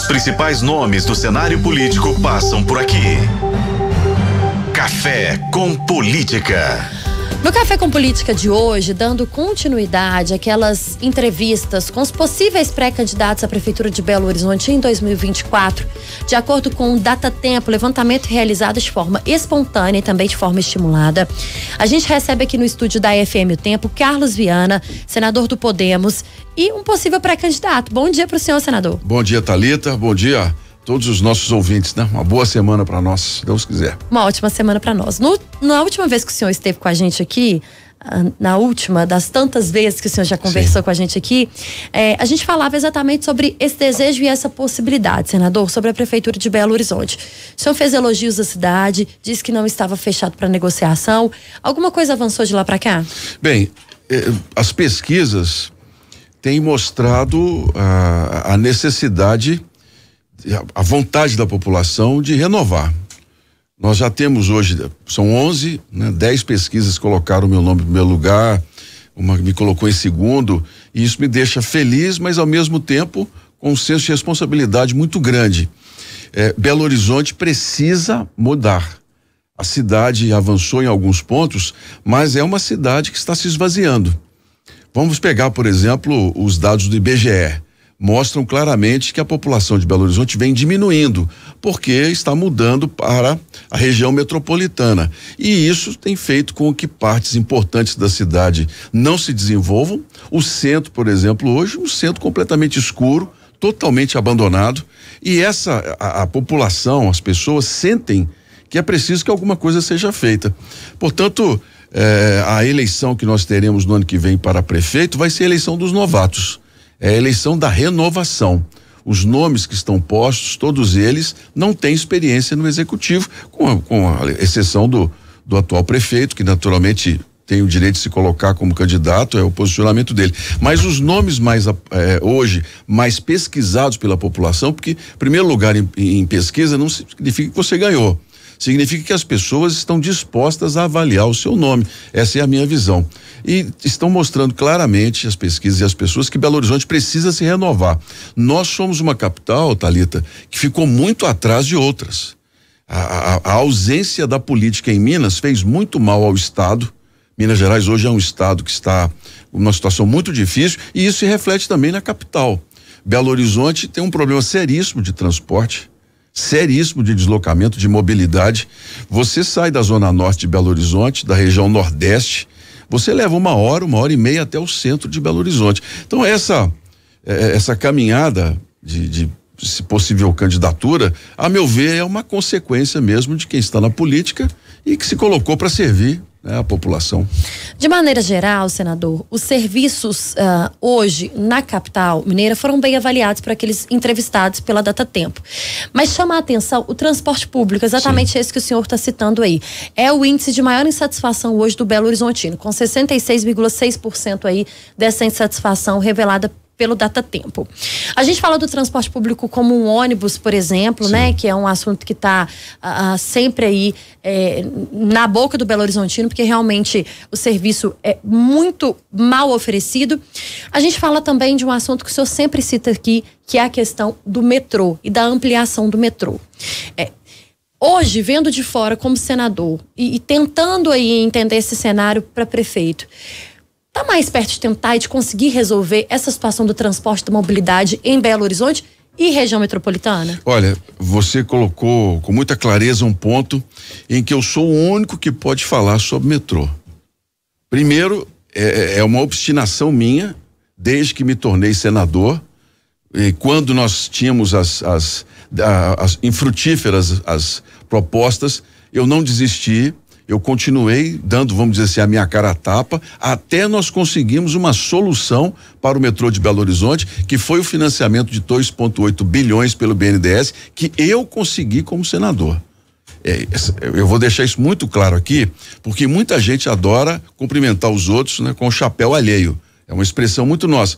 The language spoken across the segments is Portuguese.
Os principais nomes do cenário político passam por aqui. Café com Política. No Café com Política de hoje, dando continuidade àquelas entrevistas com os possíveis pré-candidatos à Prefeitura de Belo Horizonte em 2024, de acordo com o Data Tempo, levantamento realizado de forma espontânea e também de forma estimulada, a gente recebe aqui no estúdio da FM o Tempo Carlos Viana, senador do Podemos e um possível pré-candidato. Bom dia para o senhor, senador. Bom dia, Talita. Bom dia todos os nossos ouvintes, né? Uma boa semana para nós, se Deus quiser. Uma ótima semana para nós. No, na última vez que o senhor esteve com a gente aqui, ah, na última das tantas vezes que o senhor já conversou Sim. com a gente aqui, é, a gente falava exatamente sobre esse desejo e essa possibilidade, senador, sobre a prefeitura de Belo Horizonte. O senhor fez elogios à cidade, disse que não estava fechado para negociação. Alguma coisa avançou de lá para cá? Bem, é, as pesquisas têm mostrado ah, a necessidade a vontade da população de renovar. Nós já temos hoje, são 11, né, 10 pesquisas colocaram o meu nome em primeiro lugar, uma me colocou em segundo, e isso me deixa feliz, mas ao mesmo tempo com um senso de responsabilidade muito grande. É, Belo Horizonte precisa mudar. A cidade avançou em alguns pontos, mas é uma cidade que está se esvaziando. Vamos pegar, por exemplo, os dados do IBGE mostram claramente que a população de Belo Horizonte vem diminuindo, porque está mudando para a região metropolitana. E isso tem feito com que partes importantes da cidade não se desenvolvam. O centro, por exemplo, hoje, um centro completamente escuro, totalmente abandonado. E essa a, a população, as pessoas sentem que é preciso que alguma coisa seja feita. Portanto, eh, a eleição que nós teremos no ano que vem para prefeito vai ser a eleição dos novatos é a eleição da renovação. Os nomes que estão postos, todos eles, não têm experiência no executivo, com a, com a exceção do, do atual prefeito, que naturalmente tem o direito de se colocar como candidato, é o posicionamento dele. Mas os nomes mais é, hoje mais pesquisados pela população, porque primeiro lugar em, em pesquisa não significa que você ganhou. Significa que as pessoas estão dispostas a avaliar o seu nome. Essa é a minha visão e estão mostrando claramente as pesquisas e as pessoas que Belo Horizonte precisa se renovar. Nós somos uma capital, Talita, que ficou muito atrás de outras. A, a, a ausência da política em Minas fez muito mal ao Estado. Minas Gerais hoje é um estado que está numa situação muito difícil e isso se reflete também na capital. Belo Horizonte tem um problema seríssimo de transporte, seríssimo de deslocamento, de mobilidade. Você sai da zona norte de Belo Horizonte, da região nordeste, você leva uma hora, uma hora e meia até o centro de Belo Horizonte. Então, essa, é, é, essa caminhada de, de se possível candidatura, a meu ver, é uma consequência mesmo de quem está na política e que se colocou para servir né, a população. De maneira geral, senador, os serviços uh, hoje na capital mineira foram bem avaliados por aqueles entrevistados pela Data Tempo. Mas chama a atenção o transporte público, exatamente Sim. esse que o senhor está citando aí. É o índice de maior insatisfação hoje do Belo Horizontino, com 66,6% aí dessa insatisfação revelada pelo data tempo. A gente fala do transporte público como um ônibus, por exemplo, né, Sim. né? Que é um assunto que está uh, ah, ah, sempre aí é, na boca do Belo Horizontino, porque realmente o serviço é muito mal oferecido. A gente fala também de um assunto que o senhor sempre cita aqui, que é a questão do metrô e da ampliação do metrô. É, hoje, vendo de fora como senador e, e tentando aí entender esse cenário para prefeito, tá mais perto de tentar e de conseguir resolver essa situação do transporte da mobilidade em Belo Horizonte e região metropolitana? Olha, você colocou com muita clareza um ponto em que eu sou o único que pode falar sobre metrô. Primeiro, é, é, é uma obstinação minha, desde que me tornei senador, e quando nós tínhamos as, as, as, as infrutíferas as propostas, eu não desisti eu continuei dando, vamos dizer assim, a minha cara a tapa, até nós conseguimos uma solução para o metrô de Belo Horizonte, que foi o financiamento de 2,8 bilhões pelo BNDES, que eu consegui como senador. É, eu vou deixar isso muito claro aqui, porque muita gente adora cumprimentar os outros né, com o chapéu alheio. É uma expressão muito nossa.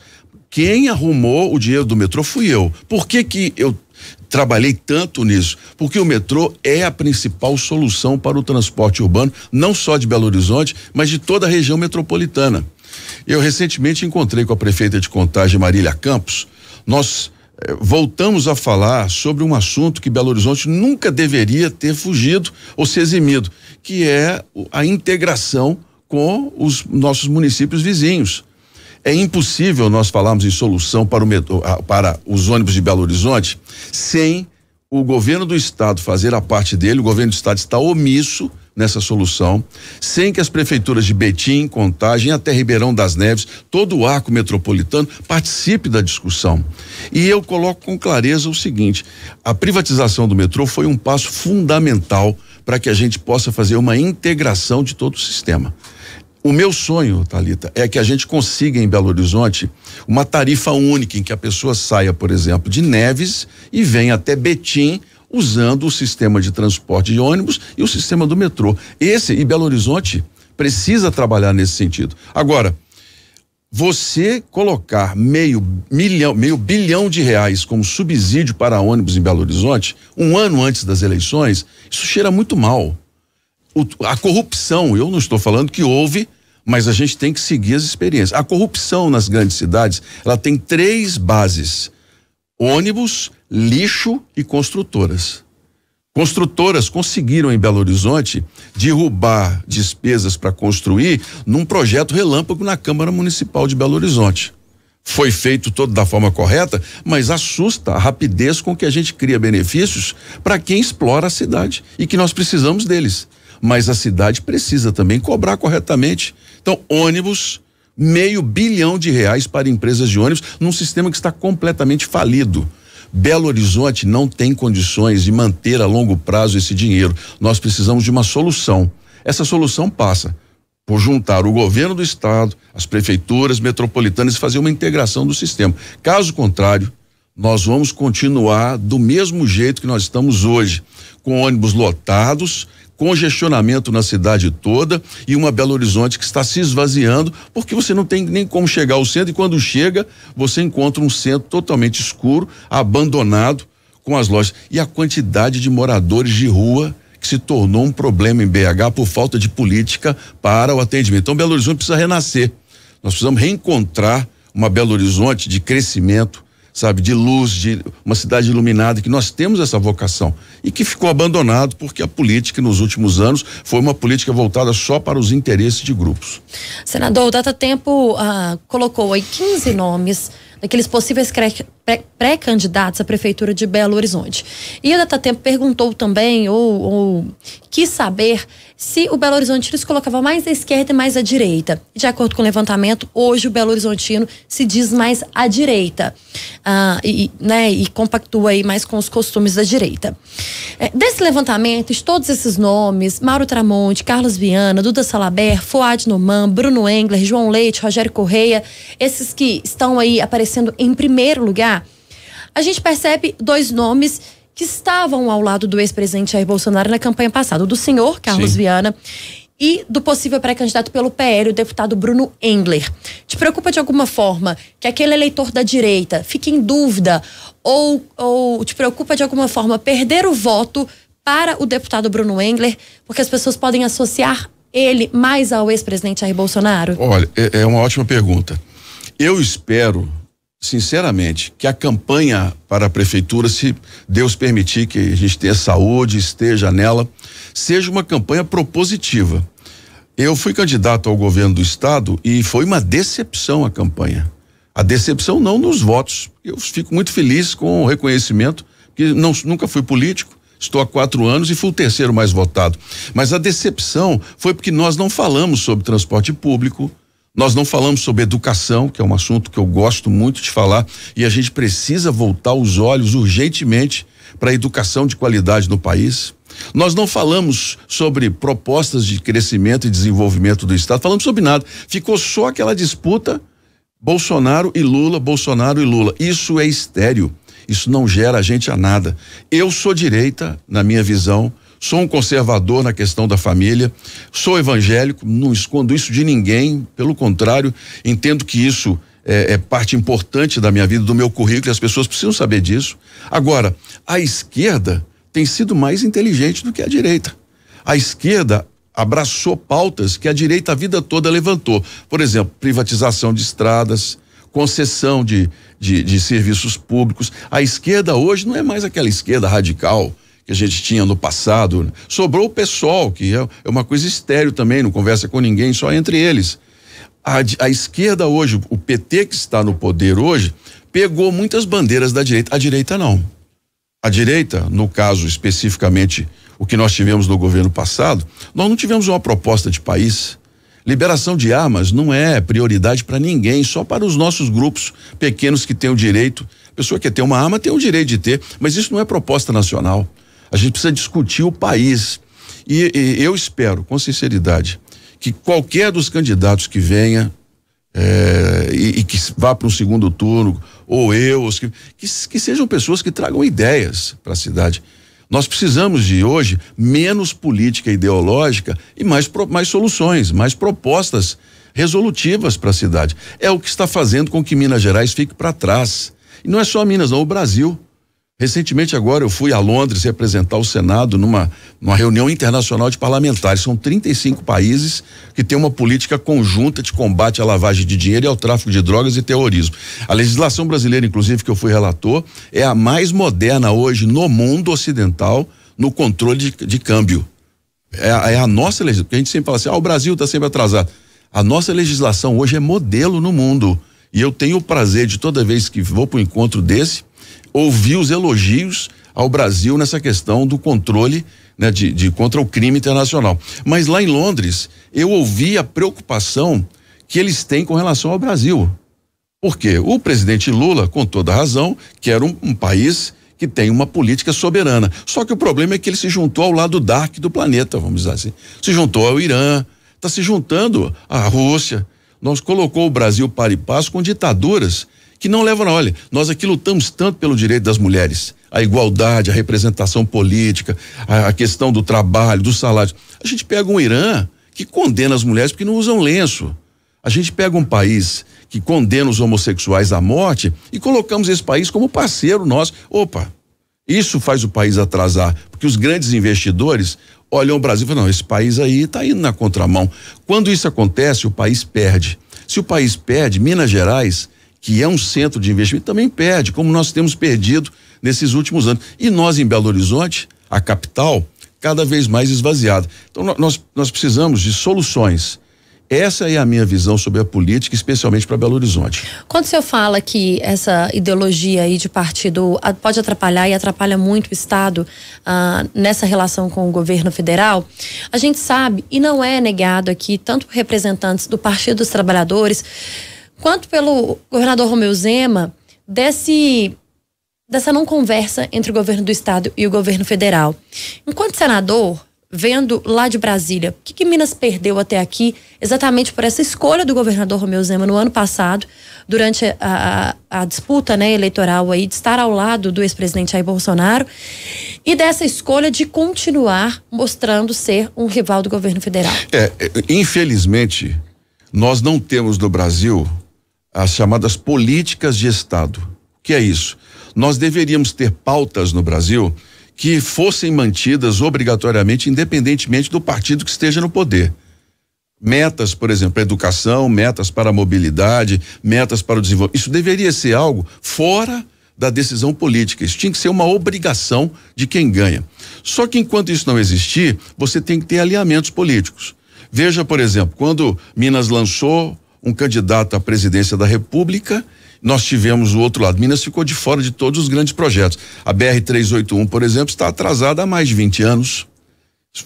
Quem arrumou o dinheiro do metrô fui eu. Por que, que eu Trabalhei tanto nisso, porque o metrô é a principal solução para o transporte urbano, não só de Belo Horizonte, mas de toda a região metropolitana. Eu recentemente encontrei com a prefeita de Contagem, Marília Campos. Nós eh, voltamos a falar sobre um assunto que Belo Horizonte nunca deveria ter fugido ou se eximido, que é a integração com os nossos municípios vizinhos. É impossível nós falarmos em solução para, metrô, para os ônibus de Belo Horizonte sem o governo do estado fazer a parte dele. O governo do estado está omisso nessa solução, sem que as prefeituras de Betim, Contagem, até Ribeirão das Neves, todo o arco metropolitano participe da discussão. E eu coloco com clareza o seguinte: a privatização do metrô foi um passo fundamental para que a gente possa fazer uma integração de todo o sistema. O meu sonho, Talita, é que a gente consiga em Belo Horizonte uma tarifa única em que a pessoa saia, por exemplo, de Neves e venha até Betim usando o sistema de transporte de ônibus e o sistema do metrô. Esse e Belo Horizonte precisa trabalhar nesse sentido. Agora, você colocar meio milhão, meio bilhão de reais como subsídio para ônibus em Belo Horizonte, um ano antes das eleições, isso cheira muito mal o, a corrupção, eu não estou falando que houve, mas a gente tem que seguir as experiências. A corrupção nas grandes cidades, ela tem três bases: ônibus, lixo e construtoras. Construtoras conseguiram em Belo Horizonte derrubar despesas para construir num projeto relâmpago na Câmara Municipal de Belo Horizonte. Foi feito todo da forma correta, mas assusta a rapidez com que a gente cria benefícios para quem explora a cidade e que nós precisamos deles mas a cidade precisa também cobrar corretamente. Então, ônibus, meio bilhão de reais para empresas de ônibus, num sistema que está completamente falido. Belo Horizonte não tem condições de manter a longo prazo esse dinheiro. Nós precisamos de uma solução. Essa solução passa por juntar o governo do estado, as prefeituras metropolitanas e fazer uma integração do sistema. Caso contrário, nós vamos continuar do mesmo jeito que nós estamos hoje, com ônibus lotados congestionamento na cidade toda e uma Belo Horizonte que está se esvaziando, porque você não tem nem como chegar ao centro e quando chega, você encontra um centro totalmente escuro, abandonado com as lojas. E a quantidade de moradores de rua que se tornou um problema em BH por falta de política para o atendimento. Então, Belo Horizonte precisa renascer. Nós precisamos reencontrar uma Belo Horizonte de crescimento, sabe, de luz, de uma cidade iluminada, que nós temos essa vocação e que ficou abandonado porque a política nos últimos anos foi uma política voltada só para os interesses de grupos. Senador, o Data Tempo ah, colocou aí 15 nomes daqueles possíveis pré-candidatos à Prefeitura de Belo Horizonte. E a Datatempo perguntou também, ou, ou quis saber, se o Belo Horizontino se colocava mais à esquerda e mais à direita. De acordo com o levantamento, hoje o Belo Horizontino se diz mais à direita. Ah, e, né, e compactua aí mais com os costumes da direita. É, desse levantamento, de todos esses nomes, Mauro Tramonte, Carlos Viana, Duda Salaber, Fuad Noman, Bruno Engler, João Leite, Rogério Correia, esses que estão aí aparecendo aparecendo em primeiro lugar, a gente percebe dois nomes que estavam ao lado do ex-presidente Jair Bolsonaro na campanha passada, do senhor Carlos Sim. Viana e do possível pré-candidato pelo PL, o deputado Bruno Engler. Te preocupa de alguma forma que aquele eleitor da direita fique em dúvida ou, ou te preocupa de alguma forma perder o voto para o deputado Bruno Engler, porque as pessoas podem associar ele mais ao ex-presidente Jair Bolsonaro? Olha, é, é uma ótima pergunta. Eu espero sinceramente, que a campanha para a prefeitura, se Deus permitir que a gente tenha saúde, esteja nela, seja uma campanha propositiva. Eu fui candidato ao governo do estado e foi uma decepção a campanha. A decepção não nos votos. Eu fico muito feliz com o reconhecimento, que não, nunca fui político, estou há quatro anos e fui o terceiro mais votado. Mas a decepção foi porque nós não falamos sobre transporte público, nós não falamos sobre educação, que é um assunto que eu gosto muito de falar, e a gente precisa voltar os olhos urgentemente para a educação de qualidade no país. Nós não falamos sobre propostas de crescimento e desenvolvimento do Estado, falamos sobre nada. Ficou só aquela disputa Bolsonaro e Lula, Bolsonaro e Lula. Isso é estéreo. Isso não gera a gente a nada. Eu sou direita, na minha visão, Sou um conservador na questão da família, sou evangélico, não escondo isso de ninguém, pelo contrário, entendo que isso é, é, parte importante da minha vida, do meu currículo, e as pessoas precisam saber disso. Agora, a esquerda tem sido mais inteligente do que a direita. A esquerda abraçou pautas que a direita a vida toda levantou. Por exemplo, privatização de estradas, concessão de, de, de serviços públicos. A esquerda hoje não é mais aquela esquerda radical que a gente tinha no passado. Sobrou o pessoal, que é, é uma coisa estéreo também, não conversa com ninguém, só entre eles. A, a esquerda hoje, o PT que está no poder hoje, pegou muitas bandeiras da direita. A direita não. A direita, no caso especificamente o que nós tivemos no governo passado, nós não tivemos uma proposta de país. Liberação de armas não é prioridade para ninguém, só para os nossos grupos pequenos que têm o direito. A pessoa que quer ter uma arma tem o direito de ter, mas isso não é proposta nacional. A gente precisa discutir o país. E, e eu espero, com sinceridade, que qualquer dos candidatos que venha é, e, e, que vá para um segundo turno, ou eu, que, que, que sejam pessoas que tragam ideias para a cidade. Nós precisamos de hoje menos política ideológica e mais, mais soluções, mais propostas resolutivas para a cidade. É o que está fazendo com que Minas Gerais fique para trás. E não é só Minas, não, o Brasil. Recentemente agora eu fui a Londres representar o Senado numa, numa reunião internacional de parlamentares. São 35 países que têm uma política conjunta de combate à lavagem de dinheiro e ao tráfico de drogas e terrorismo. A legislação brasileira, inclusive, que eu fui relator, é a mais moderna hoje no mundo ocidental no controle de, de câmbio. É, é, a nossa legislação. Porque a gente sempre fala assim, ah, o Brasil está sempre atrasado. A nossa legislação hoje é modelo no mundo. E eu tenho o prazer de toda vez que vou para um encontro desse ouvi os elogios ao Brasil nessa questão do controle né, de, de, contra o crime internacional. Mas lá em Londres, eu ouvi a preocupação que eles têm com relação ao Brasil. Porque o presidente Lula, com toda razão, quer um, um país que tem uma política soberana. Só que o problema é que ele se juntou ao lado dark do planeta, vamos dizer assim. Se juntou ao Irã, está se juntando à Rússia. Nós colocou o Brasil para e passo com ditaduras que não levam, olha, nós aqui lutamos tanto pelo direito das mulheres, a igualdade, a representação política, a, a questão do trabalho, do salário. A gente pega um Irã que condena as mulheres porque não usam lenço. A gente pega um país que condena os homossexuais à morte e colocamos esse país como parceiro nosso. Opa, isso faz o país atrasar, porque os grandes investidores olham o Brasil e falam: não, esse país aí está indo na contramão. Quando isso acontece, o país perde. Se o país perde, Minas Gerais que é um centro de investimento, também perde, como nós temos perdido nesses últimos anos. E nós, em Belo Horizonte, a capital, cada vez mais esvaziada. Então, nós, nós precisamos de soluções. Essa é a minha visão sobre a política, especialmente para Belo Horizonte. Quando o senhor fala que essa ideologia aí de partido pode atrapalhar e atrapalha muito o Estado ah, nessa relação com o governo federal, a gente sabe, e não é negado aqui, tanto representantes do Partido dos Trabalhadores quanto pelo governador Romeu Zema desse dessa não conversa entre o governo do estado e o governo federal. Enquanto senador, vendo lá de Brasília, o que, que, Minas perdeu até aqui, exatamente por essa escolha do governador Romeu Zema no ano passado, durante a, a, a disputa né, eleitoral aí, de estar ao lado do ex-presidente Jair Bolsonaro, e dessa escolha de continuar mostrando ser um rival do governo federal. É, é infelizmente, nós não temos no Brasil as chamadas políticas de Estado. O que é isso? Nós deveríamos ter pautas no Brasil que fossem mantidas obrigatoriamente, independentemente do partido que esteja no poder. Metas, por exemplo, para educação, metas para a mobilidade, metas para o desenvolvimento. Isso deveria ser algo fora da decisão política. Isso tinha que ser uma obrigação de quem ganha. Só que enquanto isso não existir, você tem que ter alinhamentos políticos. Veja, por exemplo, quando Minas lançou um candidato à presidência da República. Nós tivemos o outro lado. Minas ficou de fora de todos os grandes projetos. A BR-381, por exemplo, está atrasada há mais de 20 anos.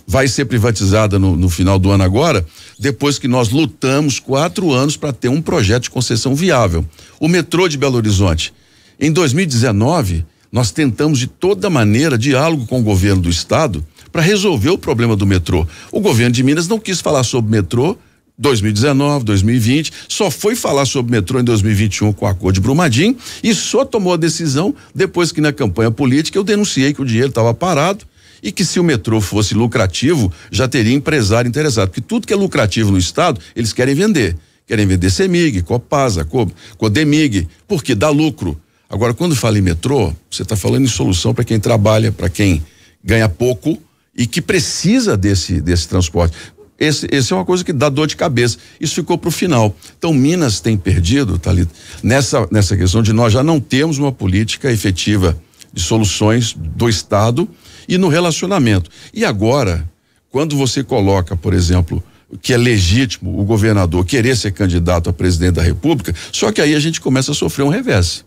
Vai ser privatizada no, no final do ano agora, depois que nós lutamos quatro anos para ter um projeto de concessão viável. O metrô de Belo Horizonte. Em 2019, nós tentamos de toda maneira diálogo com o governo do estado para resolver o problema do metrô. O governo de Minas não quis falar sobre metrô, 2019, 2020, só foi falar sobre metrô em 2021 com a acordo de Brumadinho e só tomou a decisão depois que na campanha política eu denunciei que o dinheiro estava parado e que se o metrô fosse lucrativo, já teria empresário interessado, porque tudo que é lucrativo no estado, eles querem vender. Querem vender Cemig, Copasa, Codemig, porque dá lucro. Agora, quando fala em metrô, você está falando em solução para quem trabalha, para quem ganha pouco e que precisa desse, desse transporte. Esse, esse é uma coisa que dá dor de cabeça. Isso ficou para o final. Então, Minas tem perdido, Thalita, nessa, nessa questão de nós já não temos uma política efetiva de soluções do Estado e no relacionamento. E agora, quando você coloca, por exemplo, que é legítimo o governador querer ser candidato a presidente da República, só que aí a gente começa a sofrer um revés.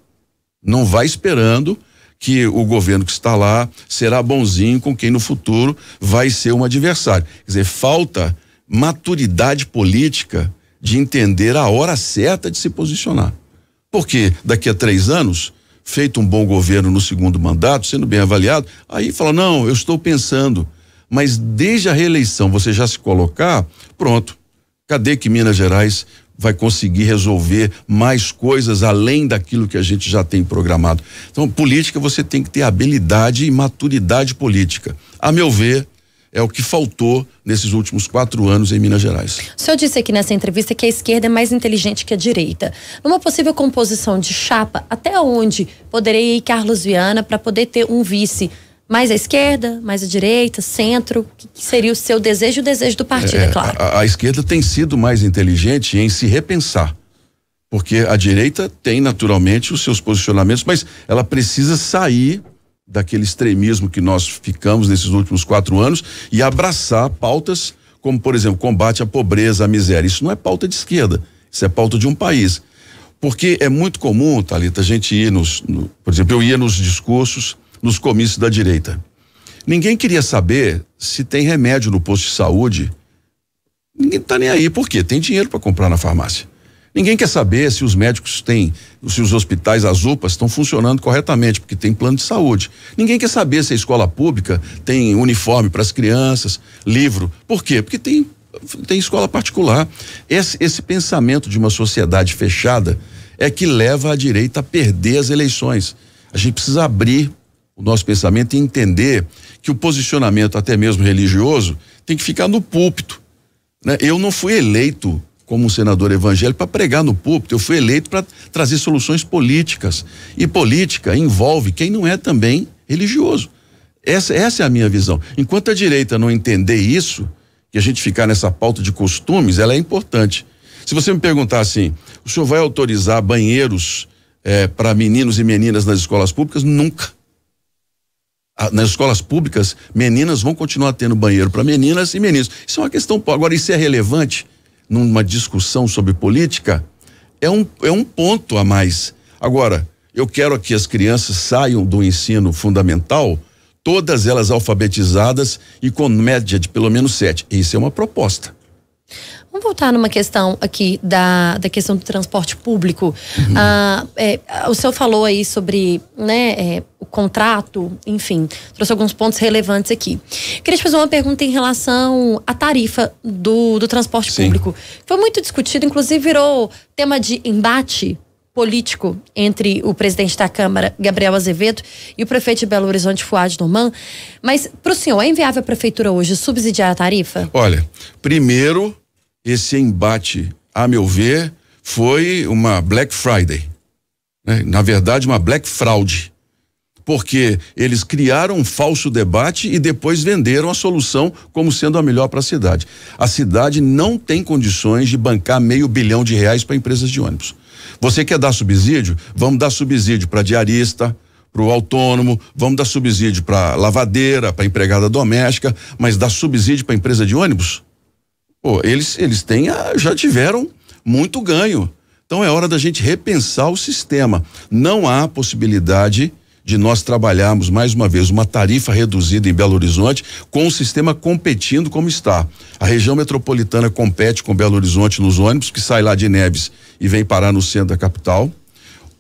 Não vai esperando que o governo que está lá será bonzinho com quem no futuro vai ser um adversário. Quer dizer, falta maturidade política de entender a hora certa de se posicionar. Porque daqui a três anos, feito um bom governo no segundo mandato, sendo bem avaliado, aí fala: não, eu estou pensando. Mas desde a reeleição você já se colocar, pronto. Cadê que Minas Gerais vai conseguir resolver mais coisas além daquilo que a gente já tem programado. Então, política você tem que ter habilidade e maturidade política. A meu ver, é o que faltou nesses últimos quatro anos em Minas Gerais. O senhor disse aqui nessa entrevista que a esquerda é mais inteligente que a direita. Numa possível composição de chapa, até onde poderia ir Carlos Viana para poder ter um vice? mais à esquerda, mais à direita, centro? que seria o seu desejo e o desejo do partido, é, é, é claro. A, a, esquerda tem sido mais inteligente em se repensar. Porque a direita tem naturalmente os seus posicionamentos, mas ela precisa sair daquele extremismo que nós ficamos nesses últimos quatro anos e abraçar pautas como, por exemplo, combate à pobreza, à miséria. Isso não é pauta de esquerda, isso é pauta de um país. Porque é muito comum, Thalita, a gente ir nos. No, por exemplo, eu ia nos discursos nos comícios da direita. Ninguém queria saber se tem remédio no posto de saúde. Ninguém tá nem aí, por quê? Tem dinheiro para comprar na farmácia. Ninguém quer saber se os médicos têm, se os hospitais, as UPAs estão funcionando corretamente, porque tem plano de saúde. Ninguém quer saber se a escola pública tem uniforme para as crianças, livro. Por quê? Porque tem, tem escola particular. Esse, esse pensamento de uma sociedade fechada é que leva a direita a perder as eleições. A gente precisa abrir o nosso pensamento e entender que o posicionamento, até mesmo religioso, tem que ficar no púlpito. Né? Eu não fui eleito como senador evangélico para pregar no púlpito, eu fui eleito para trazer soluções políticas. E política envolve quem não é também religioso. Essa, essa é a minha visão. Enquanto a direita não entender isso, que a gente ficar nessa pauta de costumes, ela é importante. Se você me perguntar assim, o senhor vai autorizar banheiros eh, para meninos e meninas nas escolas públicas? Nunca nas escolas públicas, meninas vão continuar tendo banheiro para meninas e meninos. Isso é uma questão. Agora, isso é relevante numa discussão sobre política? É um, é um ponto a mais. Agora, eu quero que as crianças saiam do ensino fundamental, todas elas alfabetizadas e com média de pelo menos sete. Isso é uma proposta. Vamos voltar numa questão aqui da, da questão do transporte público. Uhum. Ah, é, o senhor falou aí sobre né, é, o contrato, enfim, trouxe alguns pontos relevantes aqui. Queria te fazer uma pergunta em relação à tarifa do, do transporte Sim. público. Foi muito discutido, inclusive virou tema de embate político entre o presidente da Câmara, Gabriel Azevedo, e o prefeito de Belo Horizonte, Fuad Norman. Mas, para o senhor, é inviável a prefeitura hoje subsidiar a tarifa? Olha, primeiro, esse embate, a meu ver, foi uma Black Friday. Né? Na verdade, uma Black Fraude. Porque eles criaram um falso debate e depois venderam a solução como sendo a melhor para a cidade. A cidade não tem condições de bancar meio bilhão de reais para empresas de ônibus. Você quer dar subsídio? Vamos dar subsídio para diarista, para o autônomo, vamos dar subsídio para lavadeira, para empregada doméstica, mas dar subsídio para empresa de ônibus? Pô, eles, eles têm a, já tiveram muito ganho. Então é hora da gente repensar o sistema. Não há possibilidade de nós trabalharmos mais uma vez uma tarifa reduzida em Belo Horizonte com o sistema competindo como está. A região metropolitana compete com Belo Horizonte nos ônibus que sai lá de Neves e vem parar no centro da capital.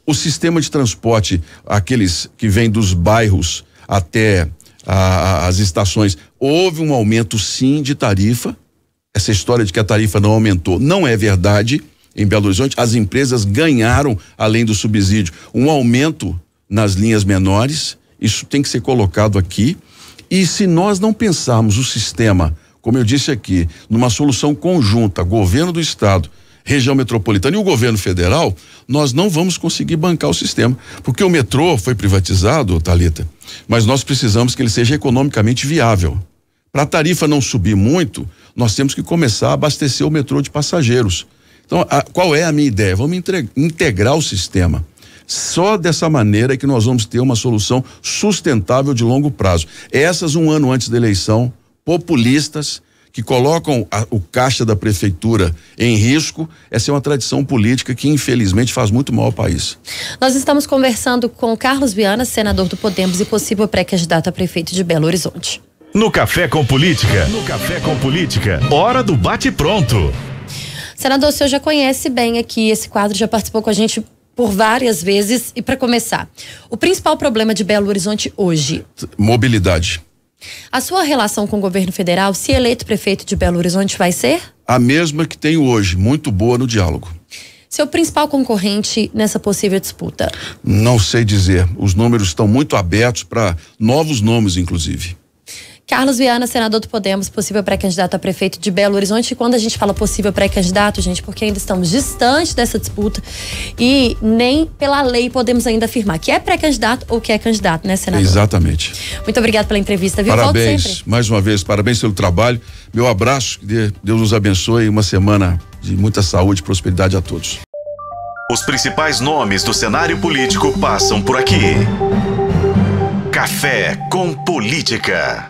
O sistema de transporte, aqueles que vêm dos bairros até a, as estações, houve um aumento sim de tarifa essa história de que a tarifa não aumentou. Não é verdade. Em Belo Horizonte, as empresas ganharam, além do subsídio, um aumento nas linhas menores. Isso tem que ser colocado aqui. E se nós não pensarmos o sistema, como eu disse aqui, numa solução conjunta, governo do estado, região metropolitana e o governo federal, nós não vamos conseguir bancar o sistema, porque o metrô foi privatizado, Talita, mas nós precisamos que ele seja economicamente viável. Para a tarifa não subir muito, nós temos que começar a abastecer o metrô de passageiros. Então, a, qual é a minha ideia? Vamos entre, integrar o sistema. Só dessa maneira é que nós vamos ter uma solução sustentável de longo prazo. Essas, um ano antes da eleição, populistas que colocam a, o caixa da prefeitura em risco, essa é uma tradição política que, infelizmente, faz muito mal ao país. Nós estamos conversando com Carlos Viana, senador do Podemos e possível pré-candidato a prefeito de Belo Horizonte. No Café com Política. No Café com Política. Hora do bate-pronto. Senador, o senhor já conhece bem aqui esse quadro, já participou com a gente por várias vezes. E para começar, o principal problema de Belo Horizonte hoje? Mobilidade. A sua relação com o governo federal, se eleito prefeito de Belo Horizonte, vai ser? A mesma que tenho hoje, muito boa no diálogo. Seu principal concorrente nessa possível disputa? Não sei dizer. Os números estão muito abertos para novos nomes, inclusive. Carlos Viana, senador do Podemos, possível pré-candidato a prefeito de Belo Horizonte. E quando a gente fala possível pré-candidato, gente, porque ainda estamos distante dessa disputa e nem pela lei podemos ainda afirmar que é pré-candidato ou que é candidato, né, senador? Exatamente. Muito obrigado pela entrevista, viu? Parabéns, mais uma vez, parabéns pelo trabalho. Meu abraço, que Deus nos abençoe e uma semana de muita saúde e prosperidade a todos. Os principais nomes do cenário político passam por aqui. Café com Política.